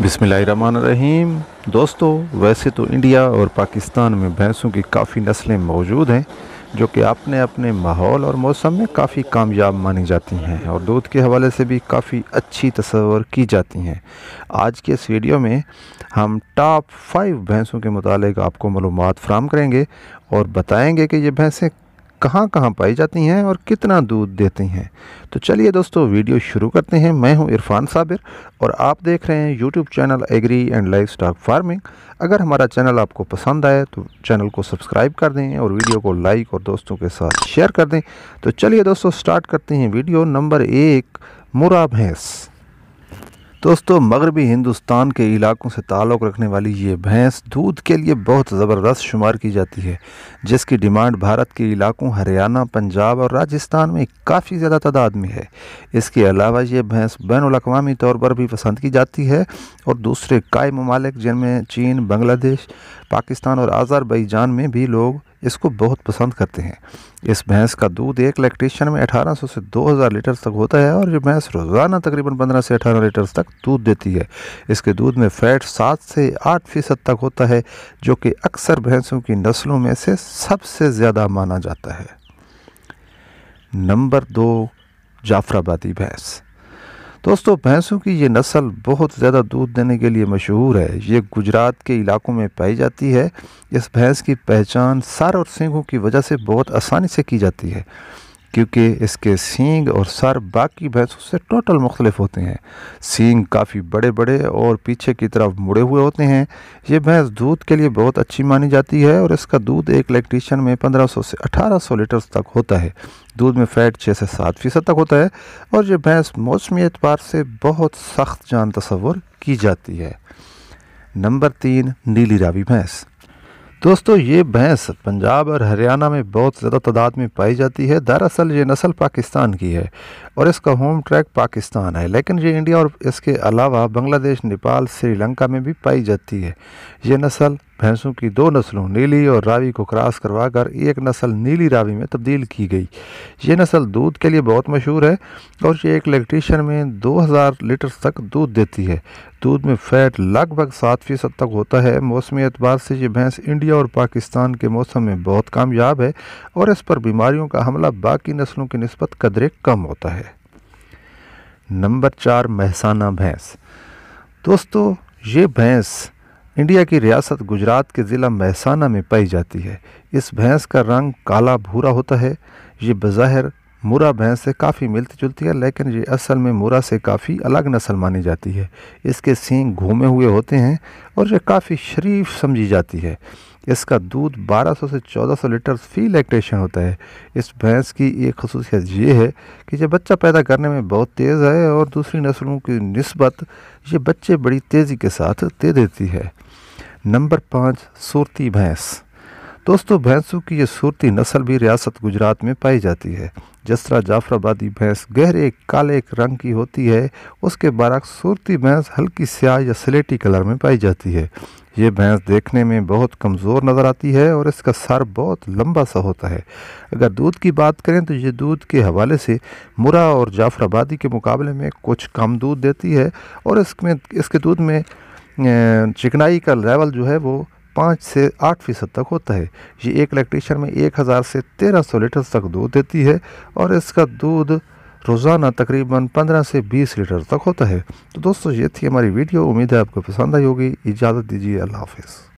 बिसमीम दोस्तों वैसे तो इंडिया और पाकिस्तान में भैंसों की काफ़ी नस्लें मौजूद हैं जो कि अपने अपने माहौल और मौसम में काफ़ी कामयाब मानी जाती हैं और दूध के हवाले से भी काफ़ी अच्छी तस्वर की जाती हैं आज के इस वीडियो में हम टॉप फाइव भैंसों के मुतालिक आपको मालूम फ्राहम करेंगे और बताएंगे कि ये भैंसें कहाँ कहाँ पाई जाती हैं और कितना दूध देती हैं तो चलिए दोस्तों वीडियो शुरू करते हैं मैं हूं इरफान साबिर और आप देख रहे हैं YouTube channel agri and livestock farming अगर हमारा चैनल आपको पसंद आए तो चैनल को सब्सक्राइब कर दें और वीडियो को लाइक और दोस्तों के साथ शेयर कर दें तो चलिए दोस्तों स्टार्ट करते हैं वीडियो नंबर एक मुरा भैंस दोस्तों मगरबी हिंदुस्तान के इलाकों से ताल्लुक़ रखने वाली ये भैंस दूध के लिए बहुत ज़बरदस्त शुमार की जाती है जिसकी डिमांड भारत के इलाकों हरियाणा पंजाब और राजस्थान में काफ़ी ज़्यादा तादाद में है इसके अलावा ये भैंस बैन अवी तौर पर भी पसंद की जाती है और दूसरे कई ममालिक जिनमें चीन बांग्लादेश पाकिस्तान और आज़रबैजान में भी लोग इसको बहुत पसंद करते हैं इस भैंस का दूध एक लैक्टेशन में 1800 से 2000 लीटर तक होता है और ये भैंस रोज़ाना तकरीबन 15 से 18 लीटर तक दूध देती है इसके दूध में फैट 7 से 8 फ़ीसद तक होता है जो कि अक्सर भैंसों की नस्लों में से सबसे ज़्यादा माना जाता है नंबर दो जाफराबादी भैंस दोस्तों भैंसों की ये नस्ल बहुत ज़्यादा दूध देने के लिए मशहूर है ये गुजरात के इलाकों में पाई जाती है इस भैंस की पहचान सर और सिंगों की वजह से बहुत आसानी से की जाती है क्योंकि इसके सींग और सर बाकी भैंसों से टोटल मुख्तलिफ होते हैं सींग काफ़ी बड़े बड़े और पीछे की तरफ मुड़े हुए होते हैं ये भैंस दूध के लिए बहुत अच्छी मानी जाती है और इसका दूध एक इलेक्ट्रीशियन में 1500 से 1800 लीटर तक होता है दूध में फ़ैट छः से सात फ़ीसद तक होता है और ये भैंस मौसमी एतबार से बहुत सख्त जान तस्वुर की जाती है नंबर तीन नीली रावी भैंस दोस्तों ये भैंस पंजाब और हरियाणा में बहुत ज़्यादा तादाद में पाई जाती है दरअसल ये नस्ल पाकिस्तान की है और इसका होम ट्रैक पाकिस्तान है लेकिन ये इंडिया और इसके अलावा बांग्लादेश नेपाल श्रीलंका में भी पाई जाती है ये नस्ल भैंसों की दो नस्लों नीली और रावी को क्रॉस करवाकर एक नस्ल नीली रावी में तब्दील की गई ये नस्ल दूध के लिए बहुत मशहूर है और ये एक इलेक्ट्रीशियन में 2000 लीटर तक दूध देती है दूध में फैट लगभग सात फ़ीसद तक होता है मौसमी एतबार से ये भैंस इंडिया और पाकिस्तान के मौसम में बहुत कामयाब है और इस पर बीमारियों का हमला बाकी नस्लों की नस्बत कदरे कम होता है नंबर चार महसाना भैंस दोस्तों ये भैंस इंडिया की रियासत गुजरात के ज़िला महसाना में पाई जाती है इस भैंस का रंग काला भूरा होता है ये बज़ाहिर मुरा भैंस से काफ़ी मिलती जुलती है लेकिन ये असल में मुरा से काफ़ी अलग नस्ल मानी जाती है इसके सींग घूमे हुए होते हैं और ये काफ़ी शरीफ समझी जाती है इसका दूध 1200 से 1400 लीटर फी लैक्टेशन होता है इस भैंस की एक खसूसियत ये है कि यह बच्चा पैदा करने में बहुत तेज़ है और दूसरी नस्लों की नस्बत ये बच्चे बड़ी तेज़ी के साथ दे देती है नंबर पाँच सूरती भैंस दोस्तों भैंसों की यह सूरती नस्ल भी रियासत गुजरात में पाई जाती है जिस तरह जाफराबादी भैंस गहरे काले एक रंग की होती है उसके बरक्स सूरती भैंस हल्की स्याह या स्लेटी कलर में पाई जाती है ये भैंस देखने में बहुत कमज़ोर नज़र आती है और इसका सर बहुत लंबा सा होता है अगर दूध की बात करें तो ये दूध के हवाले से मुरा और जाफराबादी के मुकाबले में कुछ कम दूध देती है और इसमें इसके दूध में चिकनाई का लेवल जो है वो पाँच से आठ फीसद तक होता है ये एक इलेक्ट्रीशियन में एक हज़ार से तेरह सौ लीटर तक दूध देती है और इसका दूध रोज़ाना तकरीबन पंद्रह से बीस लीटर तक होता है तो दोस्तों ये थी हमारी वीडियो उम्मीद है आपको पसंद आई होगी इजाज़त दीजिए अल्लाह हाफिज़